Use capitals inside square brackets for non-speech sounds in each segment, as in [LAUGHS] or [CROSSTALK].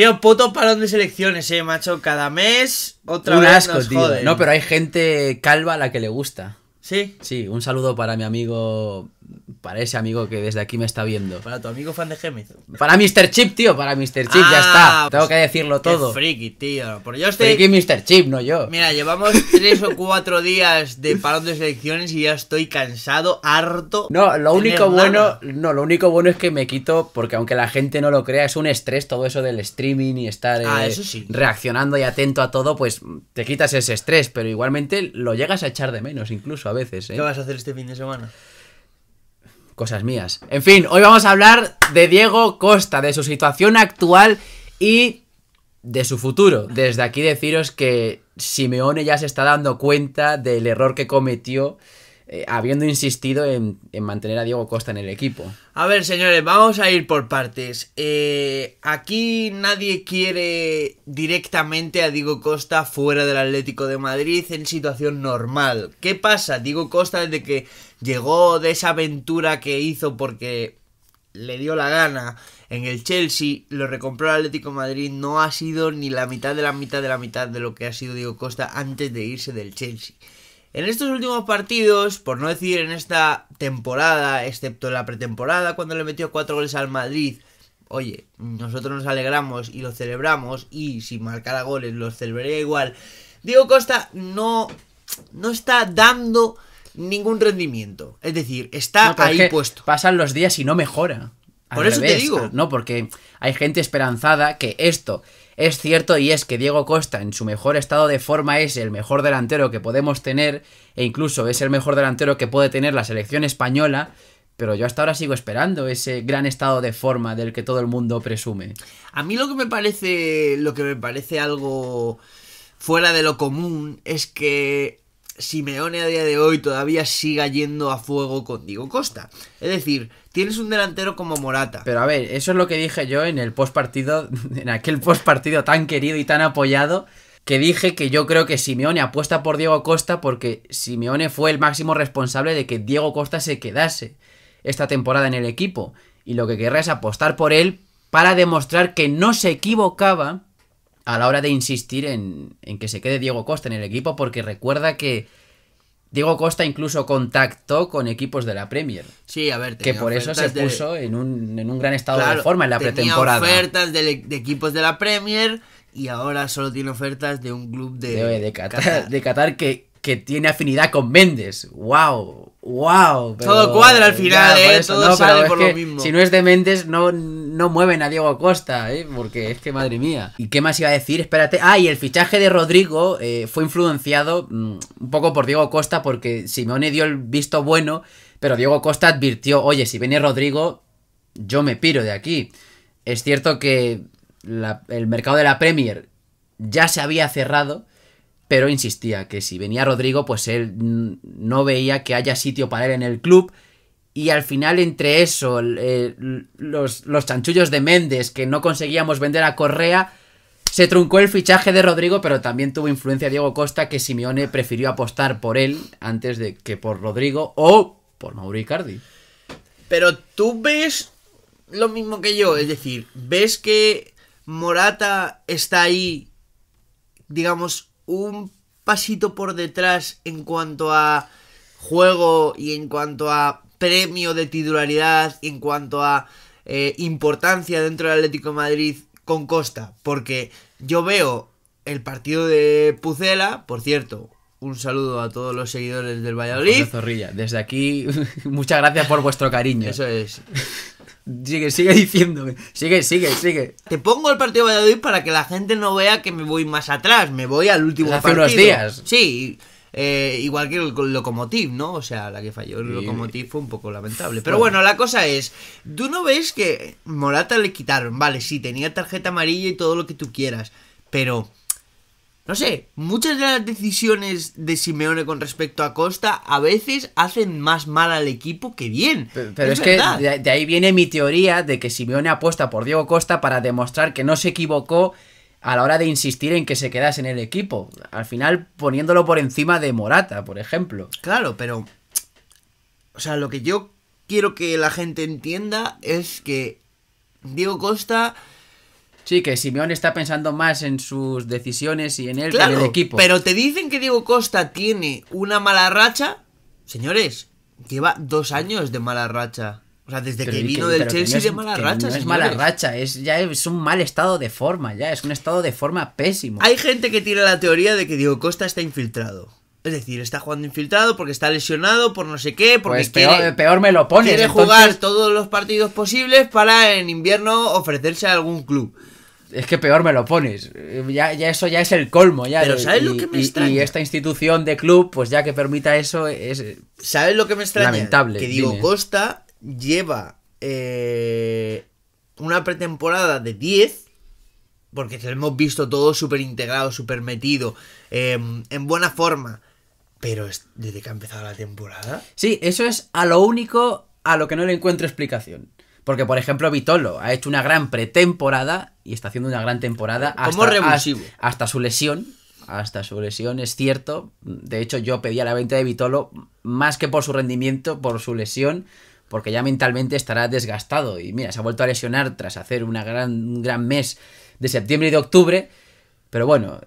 Tío, puto palón de selecciones, eh, macho. Cada mes, otra un vez. asco, tío. No, pero hay gente calva a la que le gusta. Sí. Sí, un saludo para mi amigo para ese amigo que desde aquí me está viendo. Para tu amigo fan de Géminis. Para Mr. Chip, tío, para Mr. Chip, ya está. Ah, Tengo pues que decirlo todo. friki, tío. yo estoy... Friki Mr. Chip, no yo. Mira, llevamos tres o cuatro días de parón de selecciones y ya estoy cansado, harto. No, lo único bueno, no, lo único bueno es que me quito, porque aunque la gente no lo crea, es un estrés todo eso del streaming y estar ah, eh, reaccionando y atento a todo, pues te quitas ese estrés, pero igualmente lo llegas a echar de menos incluso a veces. ¿eh? ¿Qué vas a hacer este fin de semana? cosas mías. En fin, hoy vamos a hablar de Diego Costa, de su situación actual y de su futuro. Desde aquí deciros que Simeone ya se está dando cuenta del error que cometió eh, habiendo insistido en, mantener a Diego Costa en el equipo. A ver, señores, vamos a ir por partes. Eh, aquí nadie quiere directamente a Diego Costa fuera del Atlético de Madrid en situación normal. ¿Qué pasa? Diego Costa desde que llegó de esa aventura que hizo porque le dio la gana en el Chelsea, lo recompró el Atlético de Madrid, no ha sido ni la mitad de la mitad de la mitad de lo que ha sido Diego Costa antes de irse del Chelsea. En estos últimos partidos, por no decir en esta temporada, excepto en la pretemporada cuando le metió cuatro goles al Madrid, oye, nosotros nos alegramos y lo celebramos y si marcara goles los celebraría igual. Diego Costa no, no está dando ningún rendimiento. Es decir, está ahí puesto. Pasan los días y no mejora. Por eso te digo. No, porque hay gente esperanzada que esto es cierto y es que Diego Costa en su mejor estado de forma es el mejor delantero que podemos tener e incluso es el mejor delantero que puede tener la selección española. Pero yo hasta ahora sigo esperando ese gran estado de forma del que todo el mundo presume. A mí lo que me parece, lo que me parece algo fuera de lo común es que Simeone a día de hoy todavía siga yendo a fuego con Diego Costa. Es decir, tienes un delantero como Morata. Pero a ver, eso es lo que dije yo en el post partido, [LAUGHS] en aquel post partido tan querido y tan apoyado, que dije que yo creo que Simeone apuesta por Diego Costa porque Simeone fue el máximo responsable de que Diego Costa se quedase esta temporada en el equipo. Y lo que querrá es apostar por él para demostrar que no se equivocaba a la hora de insistir en, que se quede Diego Costa en el equipo, porque recuerda que Diego Costa incluso contactó con equipos de la Premier. Sí, a ver, que por eso se puso en, un, gran estado de forma en la pretemporada. Tiene ofertas de, equipos de la Premier y ahora solo tiene ofertas de un club de, de, Qatar, De Qatar que, que, tiene afinidad con Méndez. ¡Wow! ¡Wow! todo cuadra al final, ¿eh? todo sale por lo mismo. Si no es de Méndez, no, no mueven a Diego Costa, ¿eh? porque es que madre mía. ¿Y qué más iba a decir? Espérate. Ah, y el fichaje de Rodrigo eh, fue influenciado mm, un poco por Diego Costa porque Simone dio el visto bueno, pero Diego Costa advirtió, oye, si viene Rodrigo, yo me piro de aquí. Es cierto que el mercado de la Premier ya se había cerrado, pero insistía que si venía Rodrigo, pues él mm, no veía que haya sitio para él en el club y al final, entre eso, eh, los, chanchullos de Méndez, que no conseguíamos vender a Correa, se truncó el fichaje de Rodrigo, pero también tuvo influencia Diego Costa, que Simeone prefirió apostar por él antes de que por Rodrigo o por Mauricardi. Icardi. Pero tú ves lo mismo que yo, es decir, ves que Morata está ahí, digamos, un pasito por detrás en cuanto a juego y en cuanto a premio de titularidad en cuanto a eh, importancia dentro del Atlético de Madrid con Costa, porque yo veo el partido de Pucela, por cierto, un saludo a todos los seguidores del Valladolid. José Zorrilla, desde aquí, [LAUGHS] muchas gracias por vuestro cariño. Eso es. Sigue, sigue diciéndome. Sigue, sigue, sigue. Te pongo el partido de Valladolid para que la gente no vea que me voy más atrás. Me voy al último partido. Hace unos días. Sí, eh, igual que el, locomotiv, ¿no? O sea, la que falló el locomotiv fue un poco lamentable. Pero bueno. la cosa es, tú no ves que Morata le quitaron, vale, sí, tenía tarjeta amarilla y todo lo que tú quieras, pero... No sé, muchas de las decisiones de Simeone con respecto a Costa a veces hacen más mal al equipo que bien. Pero, es, que de ahí viene mi teoría de que Simeone apuesta por Diego Costa para demostrar que no se equivocó a la hora de insistir en que se quedase en el equipo. Al final poniéndolo por encima de Morata, por ejemplo. Claro, pero... O sea, lo que yo quiero que la gente entienda es que Diego Costa... Sí, que Simeón está pensando más en sus decisiones y en él en el equipo. Pero te dicen que Diego Costa tiene una mala racha. Señores, lleva dos años de mala racha. O sea, desde que vino del Chelsea es, de mala racha. es mala racha, es, ya es un mal estado de forma, ya es un estado de forma pésimo. Hay gente que tiene la teoría de que Diego Costa está infiltrado. Es decir, está jugando infiltrado porque está lesionado, por no sé qué, porque pues peor, peor, me lo pones. Quiere jugar todos los partidos posibles para en invierno ofrecerse a algún club. Es que peor me lo pones. Ya, eso ya es el colmo. Ya Pero ¿sabes y, lo que me extraña? Y esta institución de club, pues ya que permita eso, es. ¿Sabes lo que me extraña? Lamentable. Que Diego Costa lleva eh, una pretemporada de 10, porque lo hemos visto todo súper integrado, súper metido, em, en buena forma. Pero desde que ha empezado la temporada. Sí, eso es a lo único a lo que no le encuentro explicación. Porque, por ejemplo, Vitolo ha hecho una gran pretemporada y está haciendo una gran temporada hasta, hasta su lesión. Hasta su lesión, es cierto. De hecho, yo pedía la venta de Vitolo más que por su rendimiento, por su lesión porque ya mentalmente estará desgastado. Y mira, se ha vuelto a lesionar tras hacer una gran, un gran mes de septiembre y de octubre. Pero bueno,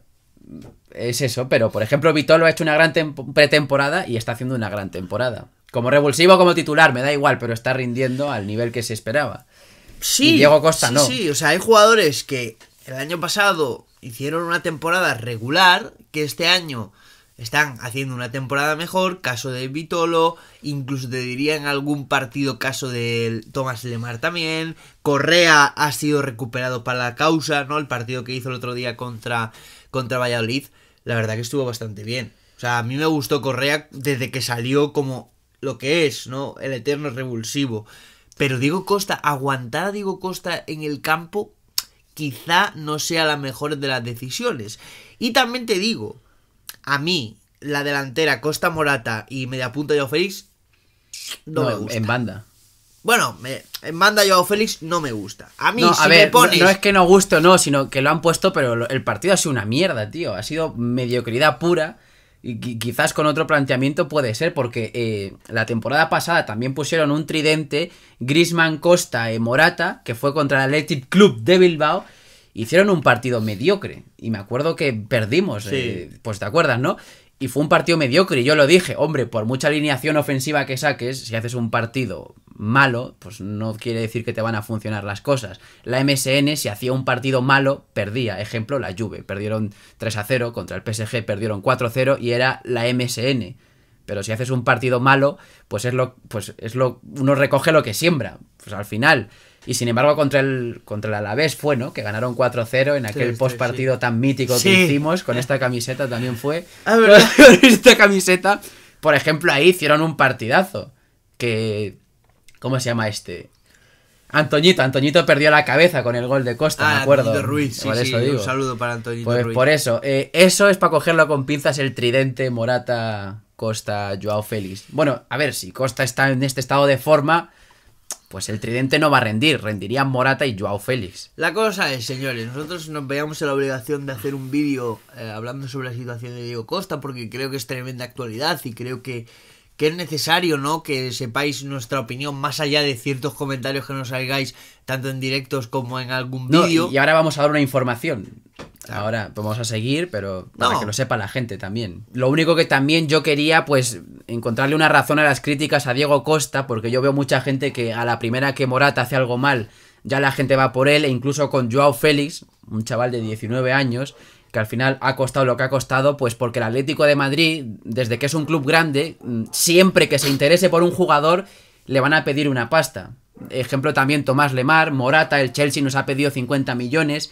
es eso. Pero por ejemplo, Vitolo ha hecho una gran pretemporada y está haciendo una gran temporada. Como revulsivo, como titular, me da igual, pero está rindiendo al nivel que se esperaba. Sí, Diego Costa no. Sí, o sea, hay jugadores que el año pasado hicieron una temporada regular, que este año están haciendo una temporada mejor, caso de Vitolo, incluso te diría en algún partido caso de Tomás Lemar también, Correa ha sido recuperado para la causa, ¿no? El partido que hizo el otro día contra, contra Valladolid, la verdad que estuvo bastante bien. O sea, a mí me gustó Correa desde que salió como lo que es, ¿no? El eterno revulsivo. Pero Diego Costa, aguantar a Diego Costa en el campo quizá no sea la mejor de las decisiones. Y también te digo, a mí, la delantera Costa Morata y mediapunta Joao Félix no, me gusta. En banda. Bueno, en banda Joao Félix no me gusta. A mí, me pones... No, es que no gusto, no, sino que lo han puesto, pero el partido ha sido una mierda, tío. Ha sido mediocridad pura. Y quizás con otro planteamiento puede ser, porque eh, la temporada pasada también pusieron un tridente, Grisman Costa y Morata, que fue contra el Athletic Club de Bilbao, hicieron un partido mediocre. Y me acuerdo que perdimos, eh, pues te acuerdas, ¿no? Y fue un partido mediocre. Y yo lo dije, hombre, por mucha alineación ofensiva que saques, si haces un partido malo, pues no quiere decir que te van a funcionar las cosas. La MSN, si hacía un partido malo, perdía. Ejemplo, la Juve. Perdieron 3 a 0 contra el PSG, perdieron 4 a 0 y era la MSN. Pero si haces un partido malo, pues es lo, pues es lo, uno recoge lo que siembra. Pues al final, y sin embargo, contra el, contra el Alavés fue, ¿no? Que ganaron 4-0 en aquel postpartido post partido tan mítico que hicimos. Con eh. esta camiseta también fue. Ah, [LAUGHS] con esta camiseta, por ejemplo, ahí hicieron un partidazo. Que. ¿Cómo se llama este? Antoñito, Antoñito perdió la cabeza con el gol de Costa, de me ah, acuerdo. Ruiz, sí, por un saludo para Antoñito pues Ruiz. Por eso, eh, eso es para cogerlo con pinzas el tridente Morata, Costa, Joao Félix. Bueno, a ver, si Costa está en este estado de forma, pues el tridente no va a rendir, rendirían Morata y Joao Félix. La cosa es, señores, nosotros nos veíamos en la obligación de hacer un vídeo eh, hablando sobre la situación de Diego Costa porque creo que es tremenda actualidad y creo que, que es necesario, ¿no? Que sepáis nuestra opinión más allá de ciertos comentarios que nos salgáis tanto en directos como en algún vídeo. y ahora vamos a dar una información. Ahora pues vamos a seguir, pero para que lo sepa la gente también. Lo único que también yo quería, pues, encontrarle una razón a las críticas a Diego Costa, porque yo veo mucha gente que a la primera que Morata hace algo mal, ya la gente va por él, e incluso con Joao Félix, un chaval de 19 años, que al final ha costado lo que ha costado, pues porque el Atlético de Madrid, desde que es un club grande, mm, siempre que se interese por un jugador, le van a pedir una pasta. Ejemplo también Tomás Lemar, Morata, el Chelsea nos ha pedido 50 millones.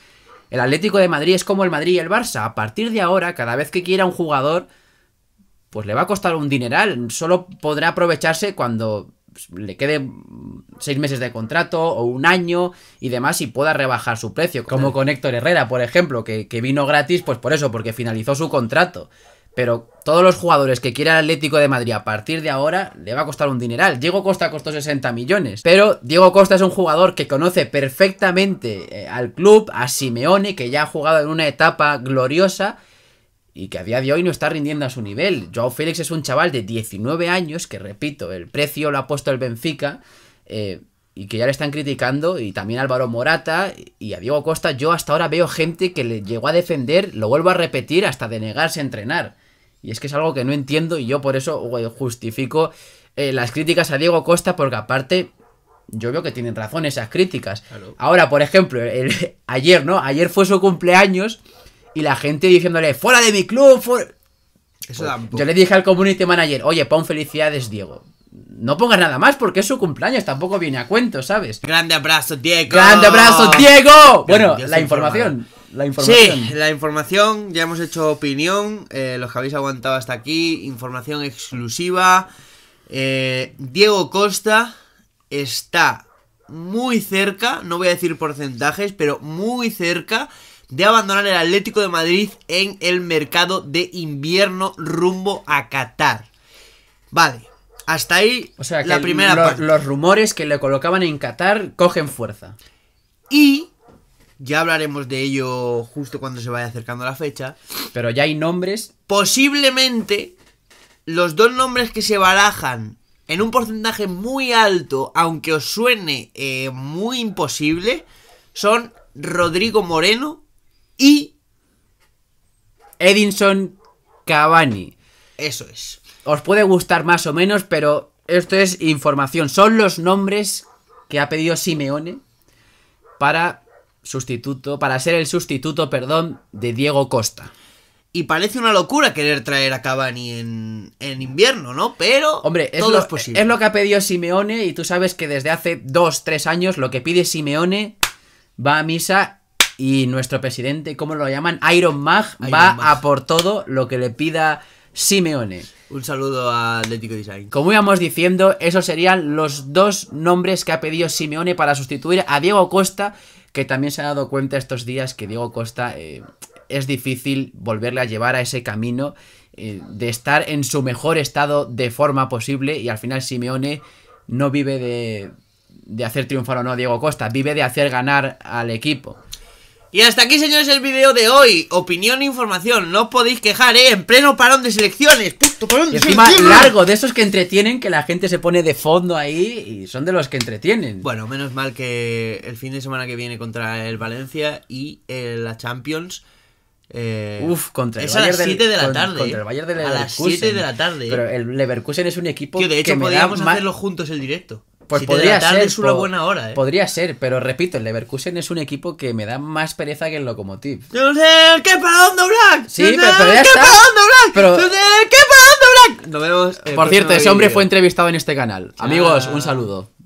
El Atlético de Madrid es como el Madrid y el Barça. A partir de ahora, cada vez que quiera un jugador, pues le va a costar un dineral. Solo podrá aprovecharse cuando le quede seis meses de contrato o un año y demás y pueda rebajar su precio. Como con Héctor Herrera, por ejemplo, que, que vino gratis, pues por eso, porque finalizó su contrato. Pero todos los jugadores que quieran el Atlético de Madrid a partir de ahora le va a costar un dineral. Diego Costa costó 60 millones. Pero Diego Costa es un jugador que conoce perfectamente eh, al club, a Simeone, que ya ha jugado en una etapa gloriosa y que a día de hoy no está rindiendo a su nivel. Joao Félix es un chaval de 19 años, que repito, el precio lo ha puesto el Benfica, eh, y que ya le están criticando, y también Álvaro Morata, y a Diego Costa, yo hasta ahora veo gente que le llegó a defender, lo vuelvo a repetir, hasta de negarse a entrenar. Y es que es algo que no entiendo y yo por eso justifico eh, las críticas a Diego Costa porque aparte yo veo que tienen razón esas críticas. Ahora, por ejemplo, [LAUGHS] ayer, ¿no? Ayer fue su cumpleaños y la gente diciéndole, fuera de mi club, yo le dije al community manager, oye, pon felicidades, Diego. No pongas nada más porque es su cumpleaños, tampoco viene a cuento, ¿sabes? Grande abrazo, Diego. Grande abrazo, Diego. Bueno, la información la información. Sí, la información, ya hemos hecho opinión, eh, los que habéis aguantado hasta aquí, información exclusiva. Eh, Diego Costa está muy cerca, no voy a decir porcentajes, pero muy cerca de abandonar el Atlético de Madrid en el mercado de invierno rumbo a Qatar. Vale, hasta ahí o sea, la primera parte. Los rumores que le colocaban en Qatar cogen fuerza. Y ya hablaremos de ello justo cuando se vaya acercando la fecha. Pero ya hay nombres. Posiblemente los dos nombres que se barajan en un porcentaje muy alto, aunque os suene eh, muy imposible, son Rodrigo Moreno y Edinson Cavani. Eso es. Os puede gustar más o menos, pero esto es información. Son los nombres que ha pedido Simeone para sustituto, para ser el sustituto, perdón, de Diego Costa. Y parece una locura querer traer a Cavani en, invierno, ¿no? Pero Hombre, es lo, es posible. Es lo que ha pedido Simeone y tú sabes que desde hace dos, tres años lo que pide Simeone va a misa y nuestro presidente, ¿cómo lo llaman? Iron Mag, va a por todo lo que le pida Simeone. Un saludo a Atlético Design. Como íbamos diciendo, esos serían los dos nombres que ha pedido Simeone para sustituir a Diego Costa que también se ha dado cuenta estos días que Diego Costa eh, es difícil volverle a llevar a ese camino eh, de estar en su mejor estado de forma posible y al final Simeone no vive de, de hacer triunfar o no a Diego Costa, vive de hacer ganar al equipo. Y hasta aquí, señores, el vídeo de hoy. Opinión e información. No os podéis quejar, ¿eh? En pleno parón de selecciones. Puto parón de encima largo, de esos que entretienen, que la gente se pone de fondo ahí y son de los que entretienen. Bueno, menos mal que el fin de semana que viene contra el Valencia y eh, la Champions... Eh, Uf, contra el es a las 7 de la tarde. Contra el Bayern de Leverkusen. Eh, a las 7 de la tarde. Pero el Leverkusen es un equipo que de hecho, que podríamos hacerlo juntos el directo. Pues podría ser. Es buena hora, ¿eh? Podría ser, pero repito, el Leverkusen es un equipo que me da más pereza que el Lokomotiv. ¡Qué para dónde Black! Sí, pero, pero Black! Pero... ¡Qué para Black! Nos vemos. Eh, Por cierto, ese hombre fue entrevistado en este canal. Amigos, un ah. saludo.